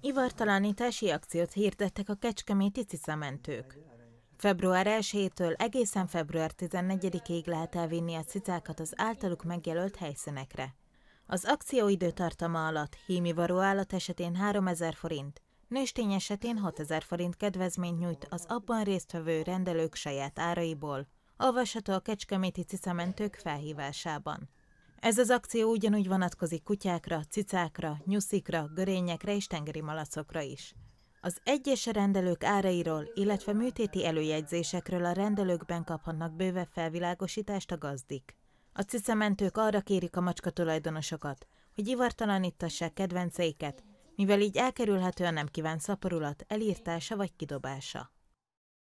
Ivartalanítási akciót hirdettek a kecskeméti cicamentők. Február 1-től egészen február 14-ig lehet elvinni a cicákat az általuk megjelölt helyszínekre. Az akció időtartama alatt hímivaró állat esetén 3000 forint, nőstény esetén 6000 forint kedvezményt nyújt az abban résztvevő rendelők saját áraiból, olvasható a Kecskeméti cicamentők felhívásában. Ez az akció ugyanúgy vonatkozik kutyákra, cicákra, nyuszikra, görényekre és tengeri malacokra is. Az egyes rendelők árairól, illetve műtéti előjegyzésekről a rendelőkben kaphatnak bővebb felvilágosítást a gazdik. A cicamentők arra kérik a macska tulajdonosokat, hogy ivartalanítassák kedvenceiket, mivel így elkerülhető a nem kívánt szaporulat, elírtása vagy kidobása.